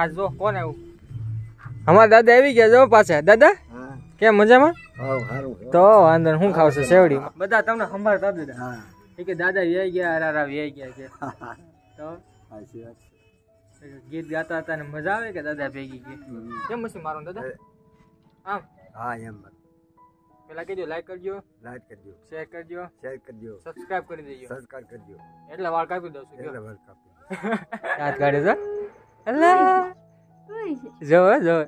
આ જો કોણ આવ્યું અમારા દાદા આવી ગયા જો પાછા દાદા કેમ મજામાં તો વાંધો હું ખાવ છે સેવડી બધા તમને સંભાળતા દાદા હા કે દાદા વ્યાઈ ગયા રારા વ્યાઈ ગયા કે તો ગીત ગાતા હતા ને મજા આવે કે દાદા ભેગી ગયા કેમ હશે મારો દાદા આમ હા એમ પેલા કેજો લાઈક કરજો લાઈક કરજો શેર કરજો શેર કરજો સબસ્ક્રાઇબ કરી દેજો સબસ્ક્રાઇબ કરજો એટલે વાળ કાપી દઉં છું એટલે વાળ કાપી હાથ કાઢે છે જો જો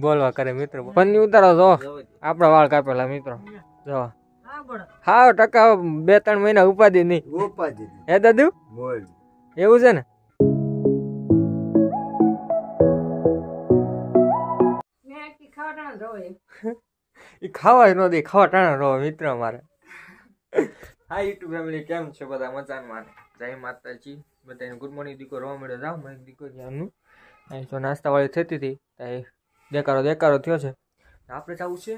બોલવા કરે મિત્રો પન્ની ઉતારો જો આપણા વાળ કાપેલા મિત્રો જો હા ટકા બે ત્રણ મહિના ઉપાધિ નહીં ઉપાધિ હે દાદુ બોલ એવું છે ને એ ખાવા ન દે ખાવા ટાણા રહો મિત્ર મારે હા યુટ્યુબ ફેમિલી કેમ છે બધા મજામાં જય માતાજી બધાને ગુડ મોર્નિંગ દીકો રવા મળ્યો જાવ મને દીકો જ્યાંનું અહીં જો નાસ્તાવાળી થતી હતી ત્યાં દેકારો દેકારો થયો છે આપણે જવું છે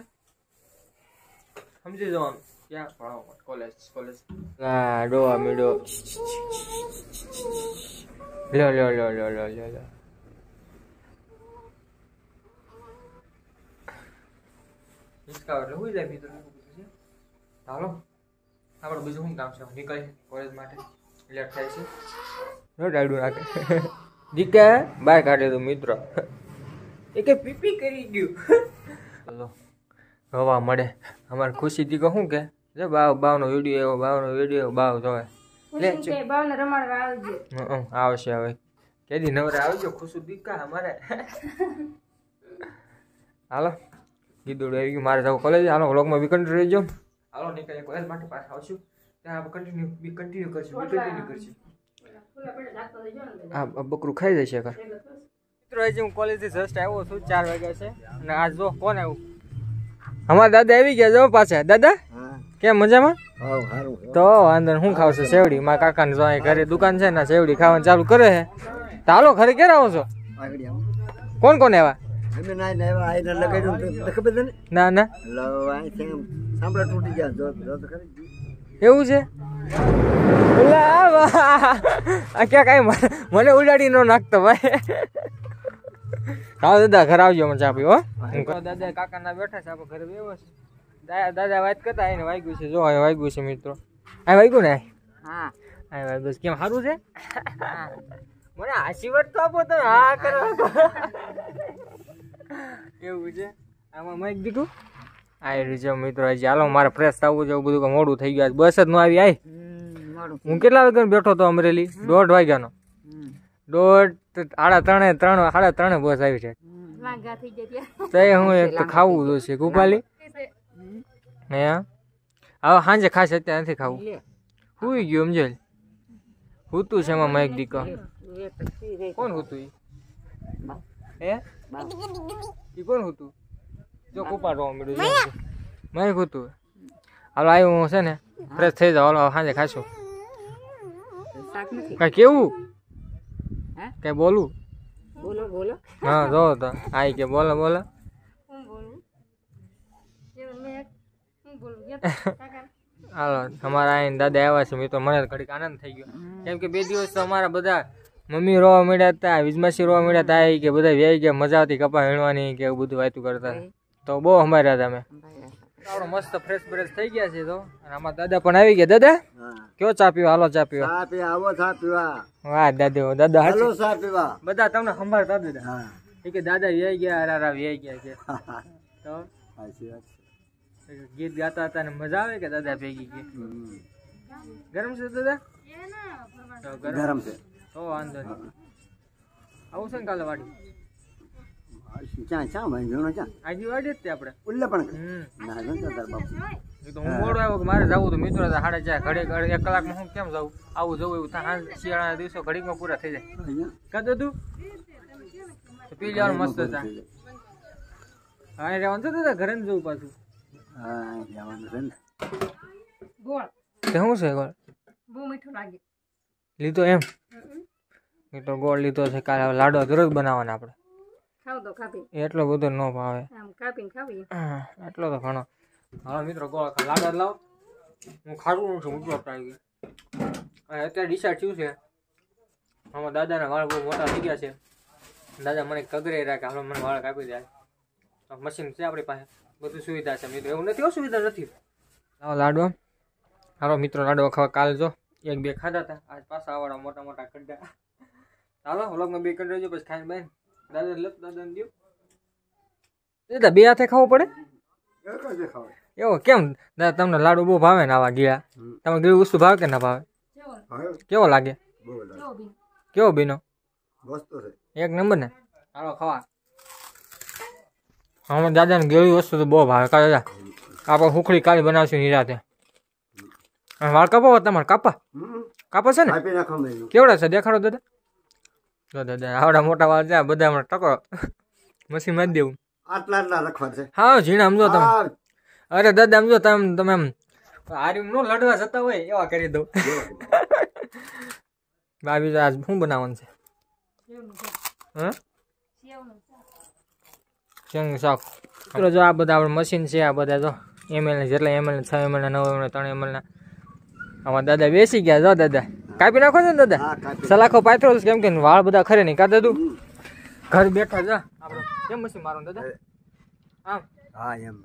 સમજી જવાનું ક્યાં ભણાવો માટે કોલેજ કોલેજ હા ડોવા મીડો લો લો લો લો લો લો લો એટલે હોય જાય મિત્રો ચાલો આપણે બીજું શું કામ છે નીકળી કોલેજ માટે લેટ થાય છે નો ડાયડું નાખે દીકા બહાર કાઢે તો મિત્રો પીપી કરી ગયું હલો હવા મળે અમારે ખુશી દીકો શું કે બાવ બાવનો વિડીયો એવો બાવનો વિડીયો બાવ જોવે લે બાવને હં આવશે હવે કેદી નવરે આવજો દીકા અમારે હાલો કીધું મારે જવું કોલેજ હાલો વ્લોગમાં બી કંટ્રી રહેજો હાલો નીકળીએ કોલેજ માટે પાછા આવશું હા બકરું ખાઈ જશે કર મિત્રો હું કોલેજથી જસ્ટ આવ્યો છું ચાર વાગ્યા છે અને આજ જો કોણ આવ્યું અમારા દાદા આવી ગયા જો પાછા દાદા કેમ મજામાં તો વાંધો હું ખાવ છું સેવડી મારા કાકાને જો ઘરે દુકાન છે ને સેવડી ખાવાનું ચાલુ કરે છે તો હાલો ખરે ક્યારે આવો છો કોણ કોણ આવ્યા ના ના સાંભળા તૂટી ગયા એવું છે આ ક્યાં કાંઈ મને ઉડાડી ન નાખતો ભાઈ હા દાદા ઘર આવજો મને ચા પીવો દાદા કાકા ના બેઠા છે આપણે ઘરે વ્યવસ્થિત દાદા વાત કરતા એને વાગ્યું છે જો અહીં વાગ્યું છે મિત્રો આ વાગ્યું ને હા આ વાગ્યું કેમ સારું છે મને આશીર્વાદ તો આપો તમે હા કરો એવું છે આમાં મેં દીધું આઈ રીજો મિત્રો આજે હાલો મારે ફ્રેશ થવું જવું બધું મોડું થઈ ગયું બસ જ ન આવી આઈ હું કેટલા વાગે બેઠો હતો અમરેલી દોઢ વાગ્યાનો દોઢ સાડા ત્રણે ત્રણ સાડા ત્રણે બસ આવી છે તો હું એક તો ખાવું છે ગોપાલી હે હવે સાંજે ખાસ અત્યારે નથી ખાવું હુઈ ગયું સમજો હુતું છે એમાં એક દીકો કોણ હુતું એ કોણ હુતું જો કુપા રોવા મળ્યું મેં કીધું હાલો આવ્યું હું છે ને ફ્રેશ થઈ જાવ હાલો સાંજે ખાશું કઈ કેવું કઈ બોલું બોલો બોલો હા જો તો આઈ કે બોલો બોલો હાલો અમારા અહીં દાદા આવ્યા છે મેં તો મને ઘડીક આનંદ થઈ ગયો કેમ કે બે દિવસ તો અમારા બધા મમ્મી રોવા મળ્યા હતા વિજમાસી રોવા મળ્યા હતા કે બધા વ્યાય ગયા મજા આવતી કપા હીણવાની કે એવું બધું વાતું કરતા તો બહુ હતા અમે આપણો મસ્ત ફ્રેશ બ્રેશ થઈ ગયા છે તો અને આમાં દાદા પણ આવી ગયા દાદા કયો ચા પીવા હાલો ચા પીવા ચા પીવા આવો ચા પીવા વાહ દાદા દાદા હાલો ચા પીવા બધા તમને સંભાળ દાદા હા એ દાદા વ્યાઈ ગયા અરારા વ્યાઈ ગયા છે તો સાચી વાત ગીત ગાતા હતા ને મજા આવે કે દાદા ભેગી ગઈ ગરમ છે દાદા ગરમ છે તો વાંધો નહીં આવું છે ને કાલે વાડી ક્યાં ક્યાં વાંધો ને ક્યાં આજુબાજુ જ તે આપણે ઉલ્લે પણ ના જંતર બાપુ તો હું મોડો આવ્યો કે મારે જવું તો મિત્રો સાડા ઘડે ઘડીક એક કલાકમાં હું કેમ જાઉં આવું જવું એવું ત્યાં શિયાળાના દિવસો ઘડીકમાં પૂરા થઈ જાય કદ તું પી જવાનું મસ્ત હતા હા રહેવાનું છે દાદા ઘરે જવું પાછું હા રહેવાનું શું છે ગોળ લીધો એમ એ તો ગોળ લીધો છે કાલે લાડો દરરોજ બનાવવાના આપણે એટલો બધો ન ભાવે આમ કાપીને એટલો તો ઘણો હા મિત્રો ગોળા લાડા લાવ હું ખાડું છું ઊંચું અપનાવી અત્યારે ડિસાઇડ થયું છે આમાં દાદાના વાળ બહુ મોટા થઈ ગયા છે દાદા મને કગરે રાખે હમણાં મને વાળ કાપી જાય મશીન છે આપણી પાસે બધું સુવિધા છે મિત્રો એવું નથી સુવિધા નથી લાવો લાડવા હારો મિત્રો લાડવા ખાવા કાલ જો એક બે ખાધા હતા આજ પાછા આવડા મોટા મોટા કડ્ડા ચાલો વ્લોગમાં બે કડ્ડા જો પછી ખાઈને બેન દાદા લપ દાદા ને દાદા બે હાથે ખાવો પડે એવો કેમ દાદા તમને લાડુ બહુ ભાવે ને આવા ગયા તમે ગીળું વસ્તુ ભાવે કે ના ભાવે કેવો લાગે કેવો બીનો એક નંબર ને હાલો ખાવા હમણાં દાદાને ગેવી વસ્તુ તો બહુ ભાવે કા દાદા આપણે હુખડી કાળી બનાવશું નિરાતે વાળ કાપો તમારે કાપા કાપો છે ને કેવડા છે દેખાડો દાદા જો દાદા આવડા મોટા વાળ છે બધામાં ટકો મસી મારી દેવું આટલા આટલા રાખવા છે હા ઝીણા સમજો તમે અરે દાદા સમજો તમે તમે એમ હારી નો લડવા જતા હોય એવા કરી દઉં ભાભી આજ શું બનાવવાનું છે હા ચંગ શાક જો આ બધા આપણે મશીન છે આ બધા જો એમએલ જેટલા એમએલ છ એમએલના નવ એમએલના ત્રણ એમએલના આમાં દાદા બેસી ગયા જો દાદા કાપી નાખો ને દાદા સલાખો પાથરો કેમ કે વાળ બધા ખરે નહીં કાતા તું ઘર બેઠા જા આપણે કેમ મશીન મારો દાદા આમ હા એમ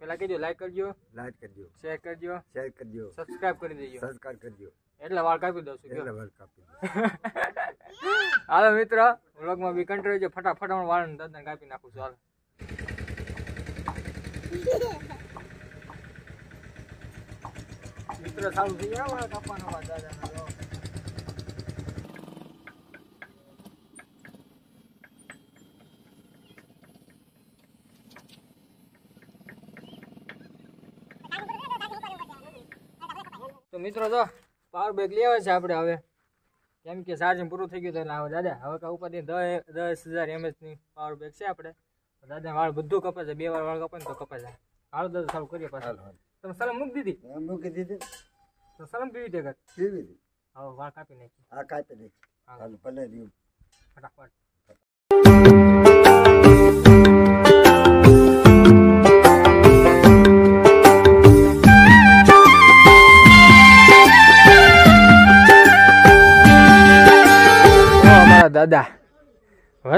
પેલા કેજો લાઈક કરજો લાઈક કરજો શેર કરજો શેર કરજો સબસ્ક્રાઇબ કરી દેજો સબસ્ક્રાઇબ કરજો એટલે વાળ કાપી દઉં છું એટલે વાળ કાપી હાલો મિત્ર વ્લોગમાં બી કંટ્રોલ છે ફટાફટ વાળ દાદાને કાપી નાખું છું હાલ મિત્રો સારું થઈ ગયા વાળ કાપવાનો વાળ દાદાના તો મિત્રો તો પાવર બેગ લેવા છે આપણે હવે કેમ કે ચાર્જિંગ પૂરું થઈ ગયું હતું હવે દાદા હવે કાં ઉપર દસ હજાર એમએચની પાવર બેગ છે આપણે દાદા વાળ બધું કપાશે બે વાર વાળ કપાય તો કપાશે હાલ દાદા સારું કરીએ પાછા તમે સલમ મૂકી દીધી મૂકી દીધી તો સલમ પીવી દે ઘર પીવી દીધી હા વાળ કાપી નાખી હા કાપી નાખી હાલો ભલે રહ્યું ફટાફટ દાદા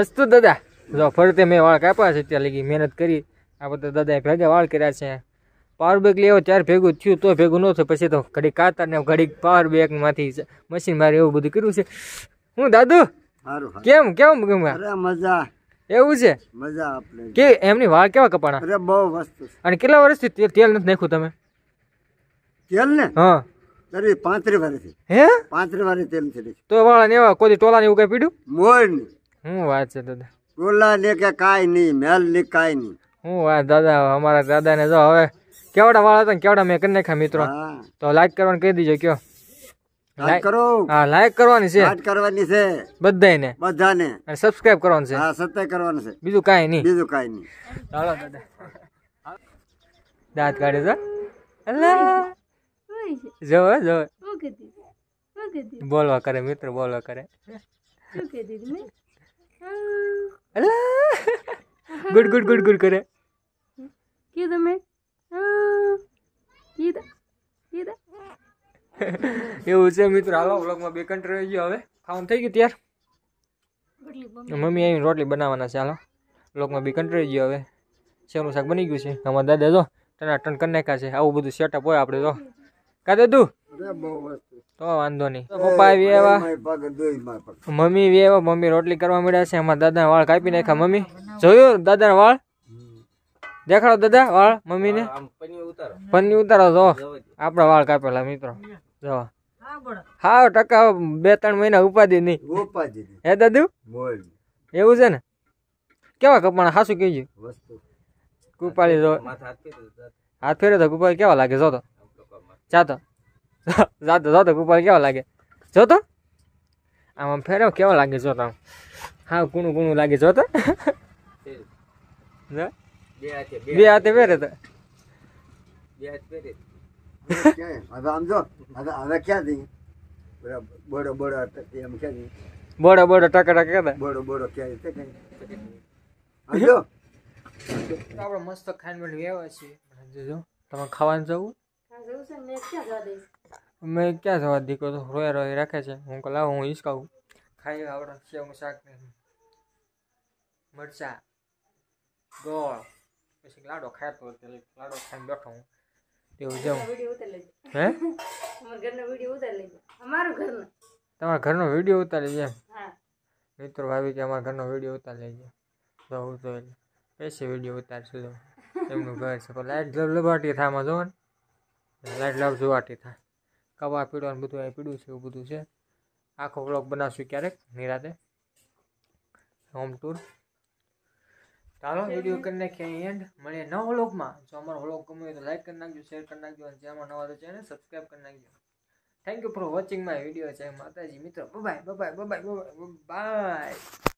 વસ્તુ દાદા જો ફરતે મેં વાળ કાપ્યા છે ત્યાં લગી મહેનત કરી આ બધા દાદાએ ભેગા વાળ કર્યા છે પાવર બેક લેવો ત્યારે ભેગું થયું તો ભેગું ન થયું પછી તો ઘડી કાતરને ઘડી પાવર બેકમાંથી મશીન મારે એવું બધું કર્યું છે હું દાદુ કેમ કેમ મજા એવું છે મજા કે એમની વાળ કેવા કપાણા બહુ વસ્તુ અને કેટલા વર્ષથી તેલ નથી નાખ્યું તમે તેલ ને હા અરે પાંત્રી હે પાંત્રી તો વાળા એવા કોઈ ટોલા ને એવું કઈ પીડ્યું મોર ને હું વાત છે દાદા ટોલા ને કે નહીં મેલ ને કાઈ નહીં હું વાત દાદા અમારા દાદા ને જો હવે કેવડા વાળા હતા કેવડા મેં કરી નાખ્યા મિત્રો તો લાઈક કરવાનું કહી દીજો કયો લાઈક કરવાની છે કરવાની છે બધાને બધાને અને સબસ્ક્રાઇબ કરવાનું છે હા સબસ્ક્રાઇબ કરવાનું છે બીજું કાંઈ નહીં બીજું કાંઈ નહીં ચાલો દાદા દાંત કાઢે છે જો જો બોલવા કરે મિત્ર બોલવા કરે ગુડ ગુડ ગુડ ગુડ કરે કે તમે એવું છે મિત્ર હાલો વ્લોગમાં બે કંટ્રી રહી ગયો હવે ખાવાનું થઈ ગયું ત્યાર મમ્મી આવીને રોટલી બનાવવાના છે હાલો વ્લોગમાં બે કંટ્રી રહી ગયો હવે શેરનું શાક બની ગયું છે અમારા દાદા જો ટના ટન કરી નાખ્યા છે આવું બધું સેટઅપ હોય આપણે તો કા દાદુ તો વાંધો નહીં પપ્પા વેવા મમ્મી વેવા મમ્મી રોટલી કરવા મળ્યા છે અમારા દાદાના વાળ કાપી નાખ્યા મમ્મી જોયું દાદાના વાળ દેખાડો દાદા વાળ મમ્મીને પન્ની ઉતારો જો આપણા વાળ કાપેલા મિત્રો જો હા ટકા બે ત્રણ મહિના ઉપાધિ નહીં ઉપાધિ હે દાદુ એવું છે ને કેવા કપાણા હાસું કેવું કુપાળી જો હાથ ફેર્યો તો કુપાળી કેવા લાગે જો તો જાતો જાતો જાતો કુપાળી કેવા લાગે જો તો આમ આમ ફેર્યો કેવા લાગે જો તો આમ હા કુણું કુણું લાગે જો તો બે હાથે પહેરે તો બે હાથ પહેરે આમ જો હવે હવે ક્યાં જઈએ બડો બડો એમ ક્યાં જઈએ બડો બડો ટકા ટકા કરે બડો બડો ક્યાં છે કઈ જો આપણે મસ્ત ખાંડ વ્યવહાર છે જો તમે ખાવાનું જવું મેં ક્યાં જવા દીકરો તો રોય રોય રાખે છે હું કહું લાવ હું હિસકાવું ખાઈ આવડે સેવું શાક મરચા ગોળ પછી લાડો ખાતો એટલે લાડો ખાઈને બેઠો હું એવું જવું હે તમારા ઘરનો વિડીયો ઉતારી લેજો મિત્રો ભાવી કે અમારા ઘરનો વિડીયો ઉતારી લેજો જવું તો એટલે પૈસે વિડીયો ઉતારશું તો એમનું ઘર છે પણ લાઈટ લબ લબાટી થામાં જો ને લાઈટ લબ જોવાટી થાય કવા પીડવાનું બધું અહીં પીડ્યું છે એવું બધું છે આખો વ્લોગ બનાવશું ક્યારેક નિરાતે હોમ ટૂર ચાલો વિડીયો કરી નાખીએ એન્ડ મળીએ નવ વ્લોગમાં જો અમારો વ્લોગ ગમ્યો હોય તો લાઈક કરી નાખજો શેર કરી નાખજો અને જેમાં નવા તો ચેનલ સબસ્ક્રાઈબ કરી નાખજો thank you for watching my video છે માતાજી મિત્રો bye bye bye bye by